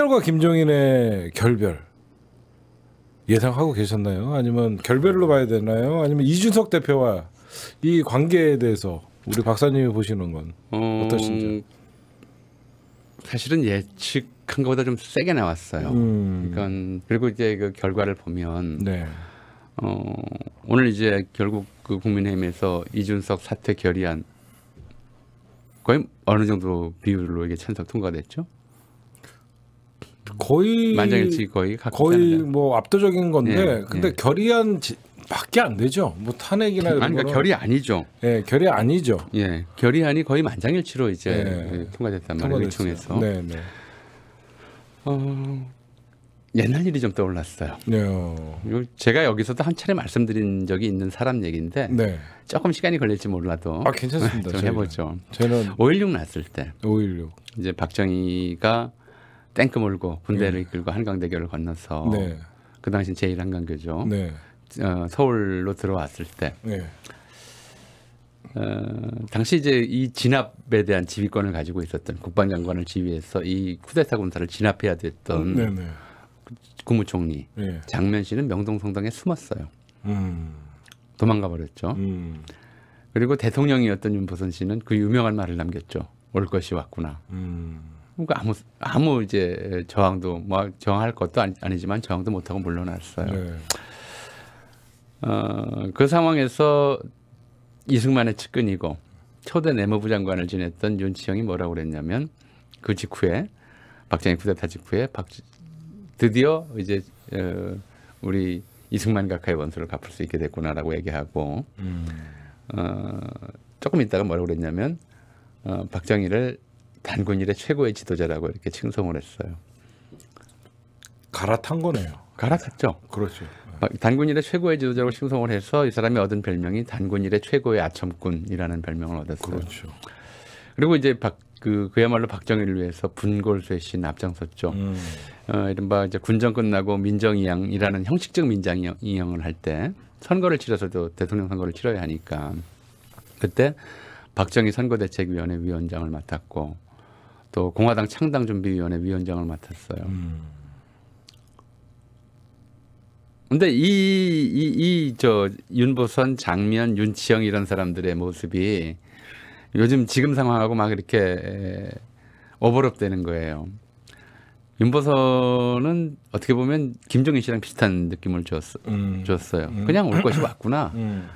윤석열과 김종인의 결별 예상하고 계셨나요? 아니면 결별로 봐야 되나요? 아니면 이준석 대표와 이 관계에 대해서 우리 박사님이 보시는 건 어... 떠신지 사실은 예측한 것보다 좀 세게 나왔어요. 음... 그러니까 그리고 이제 그 결과를 보면 네. 어, 오늘 이제 결국 그 국민의힘에서 이준석 사퇴 결의안 거의 어느 정도 비율로 이게 찬성 통과됐죠? 거의 만장일치 거의 거의 뭐 압도적인 건데 예, 근데 예. 결의안 밖에 안 되죠. 뭐 탄핵이나 아니, 그러니까 결의 아니죠. 예, 결의 아니죠. 예, 결의안이 거의 만장일치로 이제 예, 예 통과됐단 말이에요. 총에서 네, 네. 어, 옛날 일이 좀 떠올랐어요. 네. 어. 제가 여기서도 한 차례 말씀드린 적이 있는 사람 얘기인데 네. 조금 시간이 걸릴지 몰라도 아 괜찮습니다. 좀 해보죠. 저는 5.16 났을 때5.16 이제 박정희가 탱크 몰고 군대를 예. 이끌고 한강대교를 건너서 네. 그 당시 제일 한강교죠. 네. 어, 서울로 들어왔을 때 네. 어, 당시 이제 이 진압에 대한 지휘권을 가지고 있었던 국방장관을 지휘해서 이 쿠데타 군사를 진압해야 됐던 네네. 국무총리 네. 장면 씨는 명동성당에 숨었어요. 음. 도망가 버렸죠. 음. 그리고 대통령이었던 윤보선 씨는 그 유명한 말을 남겼죠. 올 것이 왔구나. 음. 그러니까 아무 아무 이제 저항도 뭐 저항할 것도 아니, 지만 저항도 못하고 물러났어요. 네. 어, 그 상황에서 이승만의 측근이고 초대 내무부 장관을 지냈던 윤치영이 뭐라고 그랬냐면 그 직후에 박정희 쿠데타 직후에 박 드디어 이제 어, 우리 이승만 각하의 원수를 갚을 수 있게 됐구나라고 얘기하고 음. 어, 조금 있다가 뭐라고 그랬냐면 어, 박정희를 단군일의 최고의 지도자라고 이렇게 칭송을 했어요. 갈아탄 거네요. 갈아탔죠. 그렇죠. 아, 단군일의 최고의 지도자로 칭송을 해서 이 사람이 얻은 별명이 단군일의 최고의 아첨꾼이라는 별명을 얻었어요. 그렇죠. 그리고 이제 박, 그, 그야말로 박정희를 위해서 분골쇄신 앞장섰죠. 음. 어, 이른바 이제 군정 끝나고 민정이양이라는 형식적 민정이양을 할 때 선거를 치러서도 대통령 선거를 치러야 하니까 그때 박정희 선거대책위원회 위원장을 맡았고 또 공화당 창당 준비위원회 위원장을 맡았어요. 음. 근데 이이이 저 윤보선, 장면, 윤치영 이런 사람들의 모습이 요즘 지금 상황하고 막 이렇게 오버랩되는 거예요. 윤보선은 어떻게 보면 김종인 씨랑 비슷한 느낌을 줬, 음. 줬어요. 음. 그냥 올 것이 왔구나. 음. 음.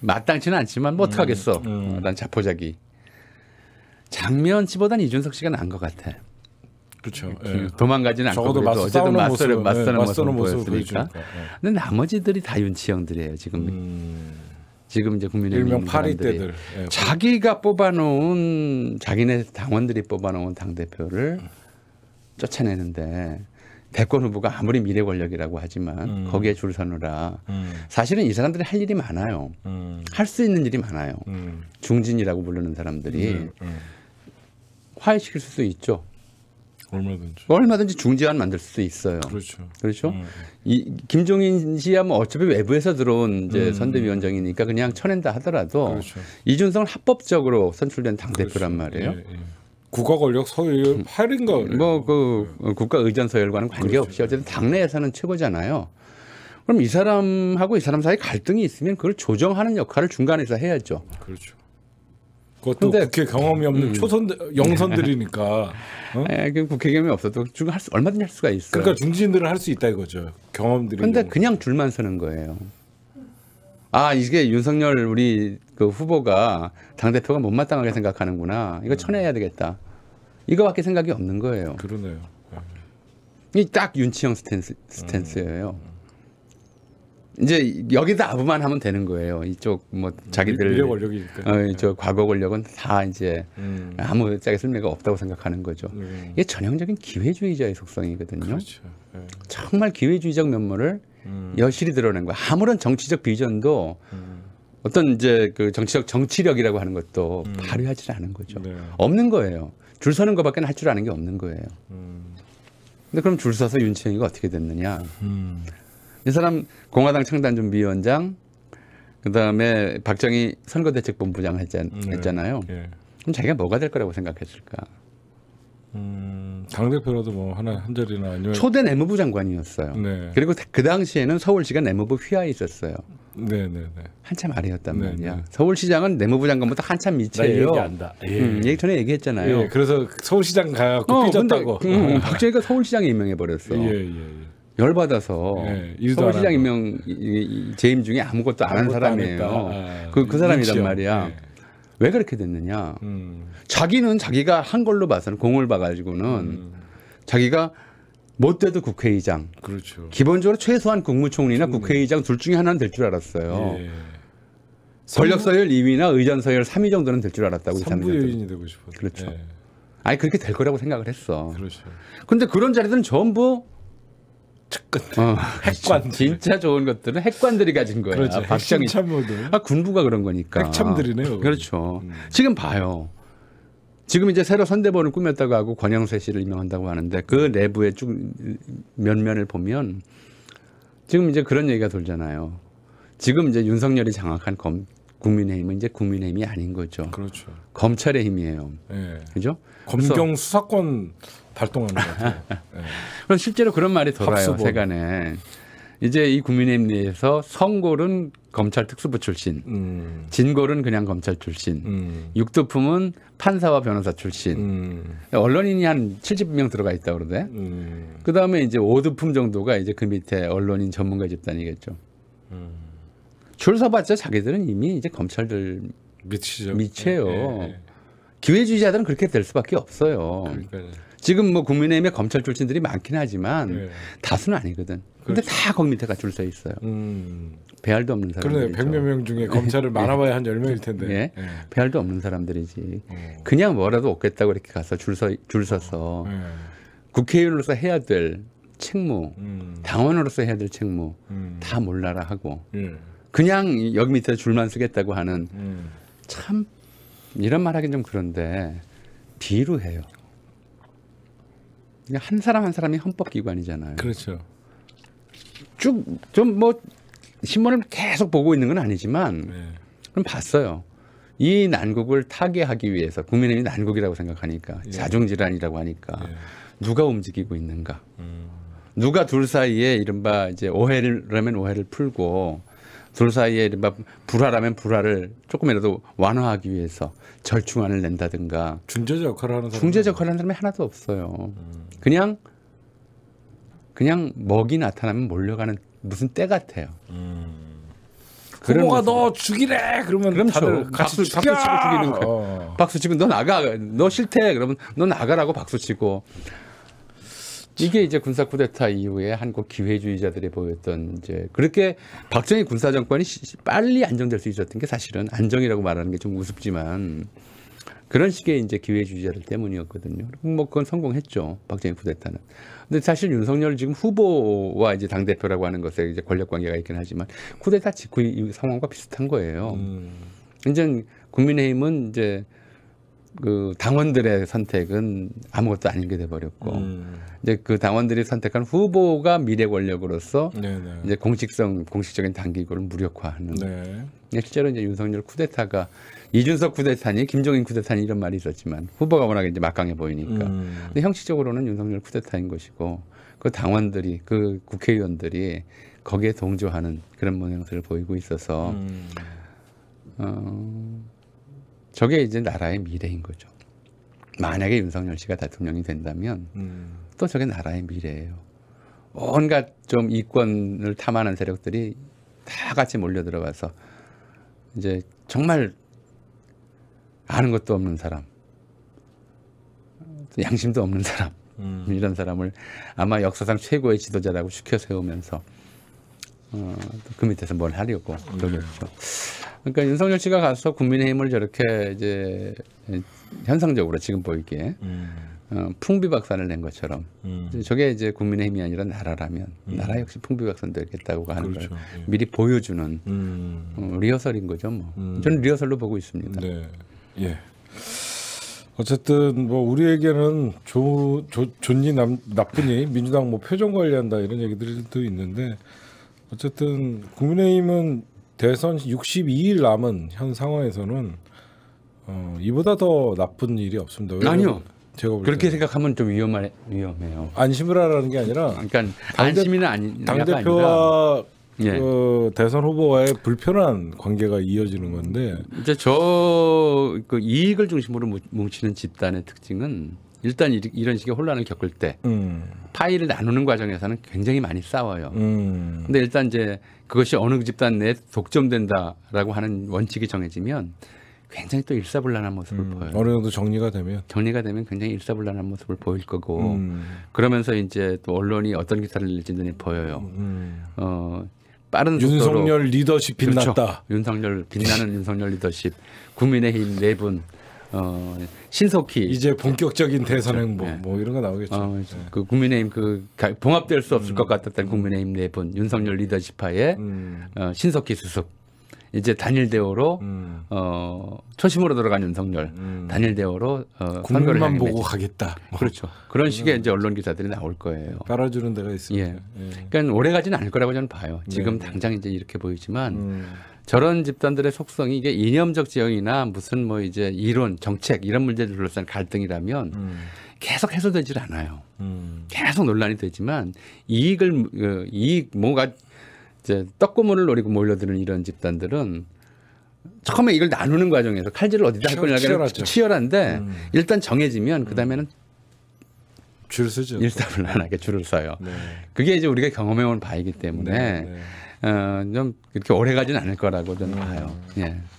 마땅치는 않지만 뭐 어떡하겠어. 음. 음. 난 자포자기. 장면치보단 이준석 씨가 난 것 같아. 그렇죠. 예. 도망가지는 않고 그래도 어쨌든 맞서는 맞서는 모습, 예, 모습 보였으니까. 예. 근데 나머지들이 다 윤치형들이에요 지금. 음... 지금 이제 국민의힘 일명 파리 때들 예. 자기가 뽑아놓은 자기네 당원들이 뽑아놓은 당 대표를 쫓아내는데 대권 후보가 아무리 미래 권력이라고 하지만 음. 거기에 줄 서느라 음. 사실은 이 사람들이 할 일이 많아요. 음. 할수 있는 일이 많아요. 음. 중진이라고 부르는 사람들이. 음. 음. 화해시킬 수도 있죠. 얼마든지. 뭐 얼마든지 중재안 만들 수도 있어요. 그렇죠. 그렇죠. 음, 음. 이 김종인 씨야 뭐 어차피 외부에서 들어온 이제 음. 선대위원장이니까 그냥 쳐낸다 하더라도 그렇죠. 이준성은 합법적으로 선출된 당 그렇죠. 대표란 말이에요. 예, 예. 국가 권력 서열 8인가 뭐그 네. 국가 의전 서열과는 관계없이 그렇죠. 어쨌든 당내에서는 최고잖아요. 그럼 이 사람하고 이 사람 사이 갈등이 있으면 그걸 조정하는 역할을 중간에서 해야죠. 그렇죠. 그것도 근데, 국회 경험이 없는 음. 초선 영선들이니까. 어? 아니, 예, 그 국회 경험이 없어도 중할 수, 얼마든지 할 수가 있어요. 그러니까 중진들은 할수 있다 이거죠. 경험들이. 근데 경우. 그냥 줄만 서는 거예요. 아 이게 윤석열 우리 그 후보가 당 대표가 못마땅하게 생각하는구나. 이거 쳐내야 음. 되겠다. 이거밖에 생각이 없는 거예요. 그러네요. 예. 이딱 윤치형 스탠스, 스탠스예요. 음. 이제 여기다 아부만 하면 되는 거예요. 이쪽 뭐 음, 자기들 미래 권력이니까. 어, 저 네. 과거 권력은 다 이제 음. 아무 짝에 쓸매가 없다고 생각하는 거죠. 음. 이게 전형적인 기회주의자의 속성이거든요. 그렇죠. 네. 정말 기회주의적 면모를 음. 여실히 드러낸 거야. 아무런 정치적 비전도 음. 어떤 이제 그 정치적 정치력이라고 하는 것도 음. 발휘하지 않은 거죠. 네. 없는 거예요. 줄 서는 것밖에 할 줄 아는 게 없는 거예요. 근데 그럼 줄 서서 윤치영이가 어떻게 됐느냐? 이 사람 공화당 창단 준비위원장 그다음에 박정희 선거대책본부장 했잖, 아요 음, 네. 예. 그럼 자기가 뭐가 될 거라고 생각했을까? 음, 당 대표라도 뭐 하나 한 자리나 아니면 초대 내무부 장관이었어요. 네. 그리고 그, 그 당시에는 서울시가 내무부 휘하에 있었어요. 네, 네, 네. 한참 아래였단 네, 말이야. 네. 서울시장은 내무부 장관보다 한참 밑에요 얘기 안다. 예. 음, 얘기 전에 얘기했잖아요. 예, 그래서 서울시장 가고 어, 삐졌다고. 근데, 그, 음, 박정희가 서울시장에 임명해 버렸어. 예, 예, 예. 열받아서 네, 서울시장 임명 재임 중에 아무것도 안 한 사람이에요. 그그 아, 그, 그 사람이란 그렇요 말이야. 네. 왜 그렇게 됐느냐? 음. 자기는 자기가 한 걸로 봐서는 공을 봐가지고는 음. 자기가 못 돼도 국회의장. 그렇죠. 기본적으로 최소한 국무총리나 총리. 국회의장 둘 중에 하나는 될 줄 알았어요. 예. 권력 서열 2위나 의전 서열 3위 정도는 될 줄 알았다고 삼부 여인이 되고 싶었 그렇죠. 예. 아니 그렇게 될 거라고 생각을 했어. 그렇죠. 근데 그런 자리들은 전부 측근 어, 핵관 진짜 좋은 것들은 핵관들이 가진 거예요. 그렇죠. 아, 박정희 참모들. 아 군부가 그런 거니까. 핵참들이네요. 그렇죠. 음. 지금 봐요. 지금 이제 새로 선대본을 꾸몄다고 하고 권영세 씨를 임명한다고 하는데 그 내부의 쭉 면면을 보면 지금 이제 그런 얘기가 돌잖아요. 지금 이제 윤석열이 장악한 검, 국민의힘은 이제 국민의힘이 아닌 거죠. 그렇죠. 검찰의 힘이에요. 예. 그죠? 검경 수사권 발동하는 것 같아요. 네. 그럼 실제로 그런 말이 돌아요. 세간에. 이제 이 국민의힘 내에서 성골은 검찰 특수부 출신, 음. 진골은 그냥 검찰 출신, 음. 육두품은 판사와 변호사 출신, 음. 언론인이 한 70명 들어가 있다 그러대. 음. 그 다음에 이제 오두품 정도가 이제 그 밑에 언론인 전문가 집단이겠죠. 음. 줄 서봤자 자기들은 이미 이제 검찰들 밑이죠. 밑이에요. 네. 기회주의자들은 그렇게 될 수밖에 없어요. 그러니까요. 지금 뭐 국민의힘에 검찰 출신들이 많긴 하지만 네. 다수는 아니거든. 근데 그렇죠. 다거 밑에가 줄 서 있어요. 음. 배알도 없는 사람들. 그러네요. 100여 명 중에 검찰을 말아봐야 예. 한 10명일 텐데. 예. 예. 배알도 없는 사람들이지. 오. 어. 그냥 뭐라도 얻겠다고 이렇게 가서 줄, 서, 줄 서서 어. 예. 국회의원으로서 해야 될 책무, 음. 당원으로서 해야 될 책무 음. 다 몰라라 하고 예. 그냥 여기 밑에 줄만 쓰겠다고 하는 음. 참 이런 말 하긴 좀 그런데 비루해요. 그냥 한 사람 한 사람이 헌법기관이잖아요. 그렇죠. 쭉 좀 뭐 신문을 계속 보고 있는 건 아니지만 네. 그럼 봤어요. 이 난국을 타개하기 위해서 국민의힘이 난국이라고 생각하니까 예. 자중질환이라고 하니까 예. 누가 움직이고 있는가? 음. 누가 둘 사이에 이른바 이제 오해를 라면 오해를 풀고 둘 사이에 이른바 불화라면 불화를 조금이라도 완화하기 위해서 절충안을 낸다든가 중재자 역할을 하는 사람 중재자 역할을 뭐. 하는 사람이 하나도 없어요. 음. 그냥 그냥 먹이 나타나면 몰려가는 무슨 때 같아요. 음. 부모가 너 죽이래 그러면 그럼 그렇죠. 다들 같이 박수, 박수 치고 죽이는 거. 어. 박수 치고 너 나가 너 싫대 그러면 너 나가라고 박수 치고 그렇죠. 이게 이제 군사 쿠데타 이후에 한국 기회주의자들이 보였던 이제 그렇게 박정희 군사 정권이 빨리 안정될 수 있었던 게 사실은 안정이라고 말하는 게 좀 우습지만 그런 식의 이제 기회주의자들 때문이었거든요. 뭐 그건 성공했죠. 박정희 쿠데타는. 근데 사실 윤석열 지금 후보와 이제 당 대표라고 하는 것에 이제 권력 관계가 있긴 하지만 쿠데타 직후 상황과 비슷한 거예요. 음. 이제 국민의힘은 이제 그 당원들의 선택은 아무것도 아니게 돼버렸고 음. 이제 그 당원들이 선택한 후보가 미래 권력으로서 네네. 네. 이제 공식성 공식적인 단기구를 무력화하는 네. 네. 실제로 이제 윤석열 쿠데타가 이준석 쿠데타니 김종인 쿠데타니 이런 말이 있었지만 후보가 워낙 이제 막강해 보이니까 음. 근데 형식적으로는 윤석열 쿠데타인 것이고 그 당원들이 그 국회의원들이 거기에 동조하는 그런 모양새를 보이고 있어서 음. 어. 저게 이제 나라의 미래인 거죠. 만약에 윤석열 씨가 대통령이 된다면 음. 또 저게 나라의 미래예요. 온갖 좀 이권을 탐하는 세력들이 다 같이 몰려 들어가서 이제 정말 아는 것도 없는 사람, 양심도 없는 사람 음. 이런 사람을 아마 역사상 최고의 지도자라고 시켜 세우면서 어, 그 밑에서 뭘 하려고 그러겠죠. 그러니까 윤석열 씨가 가서 국민의힘을 저렇게 이제 현상적으로 지금 보이기에 음. 어, 풍비박산을 낸 것처럼 음. 저게 이제 국민의힘이 아니라 나라라면 음. 나라 역시 풍비박산 되겠다고 하는 그렇죠. 걸 예. 미리 보여주는 음. 어, 리허설인 거죠 뭐 음. 저는 리허설로 보고 있습니다 네. 예 어쨌든 뭐 우리에게는 좋 좋니 남, 나쁘니 민주당 뭐 표정 관리한다 이런 얘기들도 있는데 어쨌든 국민의힘은 대선 62일 남은 현 상황에서는 어, 이보다 더 나쁜 일이 없습니다. 아니요. 제가 그렇게 생각하면 좀 위험해, 위험해요. 안심을 하라는 게 아니라 그러니까 안심이 아니 당 대표와 그 예. 그 대선 후보와의 불편한 관계가 이어지는 건데 이제 저그 이익을 중심으로 뭉치는 집단의 특징은 일단 이, 런 식의 혼란을 겪을 때 음. 파일을 나누는 과정에서는 굉장히 많이 싸워요. 음. 근데 일단 이제 그것이 어느 그 집단 내에 독점된다라고 하는 원칙이 정해지면 굉장히 또 일사불란한 모습을 음. 보여요. 어느 정도 정리가 되면 정리가 되면 굉장히 일사불란한 모습을 보일 거고 음. 그러면서 이제 또 언론이 어떤 기사를 낼지 눈에 보여요. 음. 어, 빠른 윤석열 리더십 그렇죠. 빛났다. 그렇죠. 윤석열 빛나는 윤석열 리더십 국민의힘 내분 네 어, 신속히 이제 본격적인 아, 그렇죠. 대선 행보 뭐, 네. 뭐 이런 거 나오겠죠. 어, 그 국민의힘 그 봉합될 수 없을 음. 것 같았던 국민의힘 내분 네 윤석열 리더십하에 음. 어, 신속히 수습. 이제 단일 대우로 음. 어, 초심으로 돌아간 윤석열. 음. 단일 대우로 어, 국민만 보고 가겠다. 뭐. 그렇죠. 그런 식의 음. 이제 언론 기사들이 나올 거예요. 깔아주는 데가 있습니다. 예. 예. 그러니까 오래 가지는 않을 거라고 저는 봐요. 지금 네. 당장 이제 이렇게 보이지만 음. 저런 집단들의 속성이 이게 이념적 지형이나 무슨 뭐 이제 이론, 정책 이런 문제를 둘러싼 갈등이라면 음. 계속 해소되질 않아요. 음. 계속 논란이 되지만 이익을 어, 이익 뭔가 이제 떡고물을 노리고 몰려드는 이런 집단들은 처음에 이걸 나누는 과정에서 칼질을 어디다 할 거냐가 치열한데 음. 일단 정해지면 음. 그다음에는 줄 서죠. 일사불란하게 줄을 써요 네. 그게 이제 우리가 경험해온 바이기 때문에 네, 네. 어, 좀 그렇게 오래 가지는 않을 거라고 저는 음. 봐요. 예.